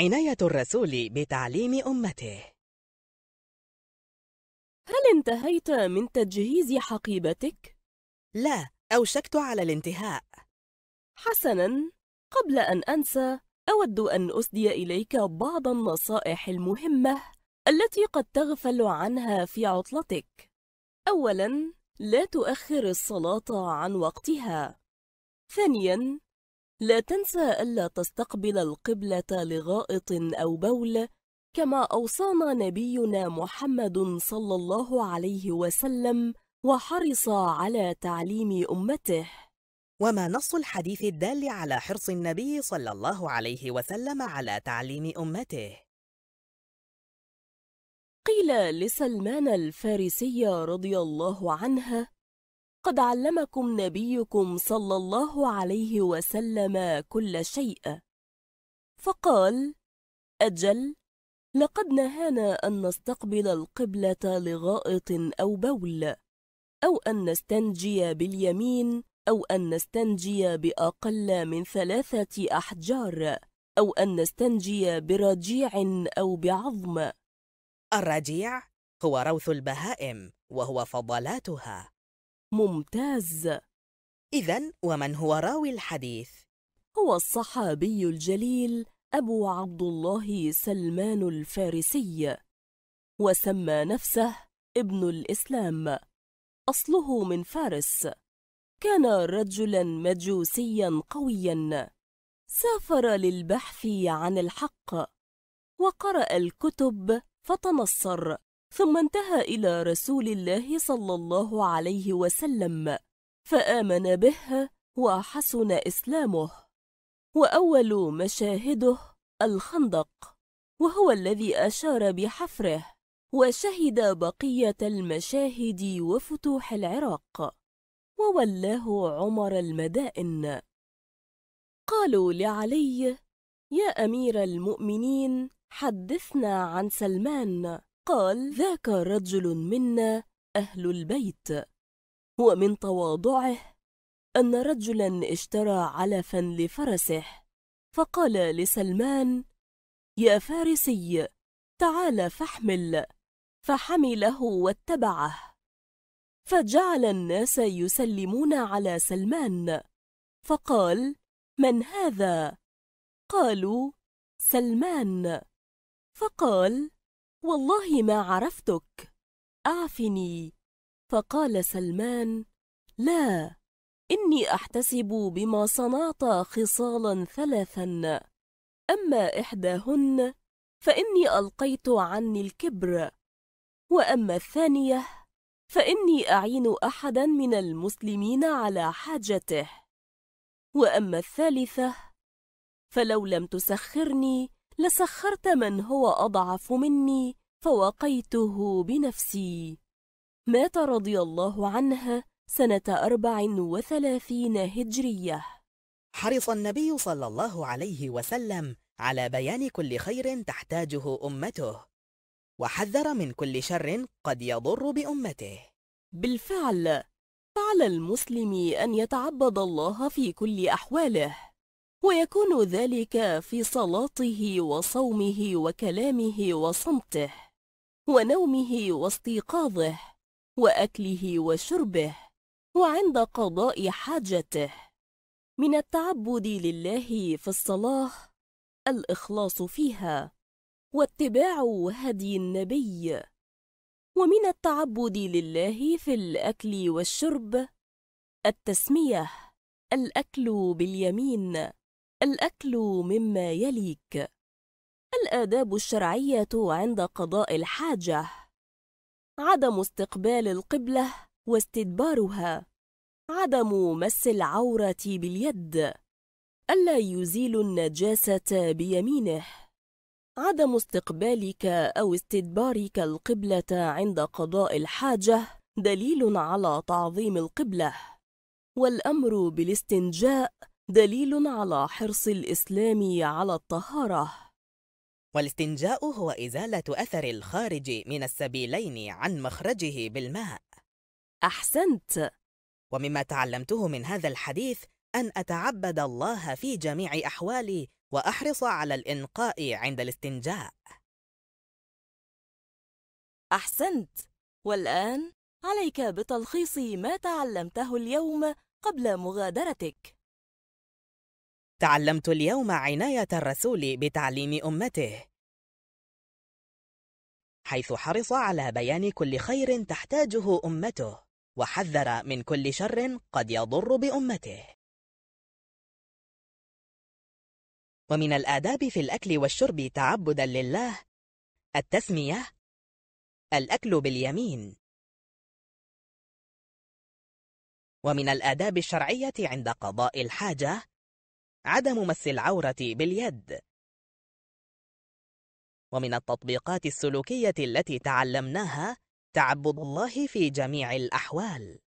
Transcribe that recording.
عناية الرسول بتعليم أمته هل انتهيت من تجهيز حقيبتك؟ لا، أوشكت على الانتهاء حسناً، قبل أن أنسى، أود أن أسدي إليك بعض النصائح المهمة التي قد تغفل عنها في عطلتك أولاً، لا تؤخر الصلاة عن وقتها ثانياً، لا تنسى ألا تستقبل القبلة لغائط أو بول كما أوصانا نبينا محمد صلى الله عليه وسلم وحرص على تعليم أمته وما نص الحديث الدال على حرص النبي صلى الله عليه وسلم على تعليم أمته؟ قيل لسلمان الفارسي رضي الله عنها قد علمكم نبيكم صلى الله عليه وسلم كل شيء فقال أجل لقد نهانا أن نستقبل القبلة لغائط أو بول أو أن نستنجي باليمين أو أن نستنجي بأقل من ثلاثة أحجار أو أن نستنجي برجيع أو بعظم الرجيع هو روث البهائم وهو فضلاتها ممتاز إذا ومن هو راوي الحديث؟ هو الصحابي الجليل أبو عبد الله سلمان الفارسي وسمى نفسه ابن الإسلام أصله من فارس كان رجلا مجوسيا قويا سافر للبحث عن الحق وقرأ الكتب فتنصر ثم انتهى إلى رسول الله صلى الله عليه وسلم فآمن به وحسن إسلامه وأول مشاهده الخندق وهو الذي أشار بحفره وشهد بقية المشاهد وفتوح العراق وولاه عمر المدائن قالوا لعلي يا أمير المؤمنين حدثنا عن سلمان قال ذاك رجل منا أهل البيت ومن تواضعه أن رجلا اشترى علفا لفرسه فقال لسلمان يا فارسي تعال فاحمل فحمله واتبعه فجعل الناس يسلمون على سلمان فقال من هذا؟ قالوا سلمان فقال والله ما عرفتك أعفني فقال سلمان لا إني أحتسب بما صنعت خصالا ثلاثا أما إحداهن فإني ألقيت عني الكبر وأما الثانية فإني أعين أحدا من المسلمين على حاجته وأما الثالثة فلو لم تسخرني لسخرت من هو أضعف مني فوقيته بنفسي مات رضي الله عنها سنة أربع وثلاثين هجرية حرص النبي صلى الله عليه وسلم على بيان كل خير تحتاجه أمته وحذر من كل شر قد يضر بأمته بالفعل فعلى المسلم أن يتعبد الله في كل أحواله ويكون ذلك في صلاته وصومه وكلامه وصمته ونومه واستيقاظه وأكله وشربه وعند قضاء حاجته من التعبد لله في الصلاة الإخلاص فيها واتباع هدي النبي ومن التعبد لله في الأكل والشرب التسمية الأكل باليمين الأكل مما يليك الآداب الشرعية عند قضاء الحاجة عدم استقبال القبلة واستدبارها عدم مس العورة باليد ألا يزيل النجاسة بيمينه عدم استقبالك أو استدبارك القبلة عند قضاء الحاجة دليل على تعظيم القبلة والأمر بالاستنجاء دليل على حرص الإسلام على الطهارة والاستنجاء هو إزالة أثر الخارج من السبيلين عن مخرجه بالماء أحسنت ومما تعلمته من هذا الحديث أن أتعبد الله في جميع أحوالي وأحرص على الإنقاء عند الاستنجاء أحسنت والآن عليك بتلخيص ما تعلمته اليوم قبل مغادرتك تعلمت اليوم عناية الرسول بتعليم أمته حيث حرص على بيان كل خير تحتاجه أمته وحذر من كل شر قد يضر بأمته ومن الآداب في الأكل والشرب تعبدا لله التسمية الأكل باليمين ومن الآداب الشرعية عند قضاء الحاجة عدم مس العورة باليد ومن التطبيقات السلوكية التي تعلمناها تعبد الله في جميع الأحوال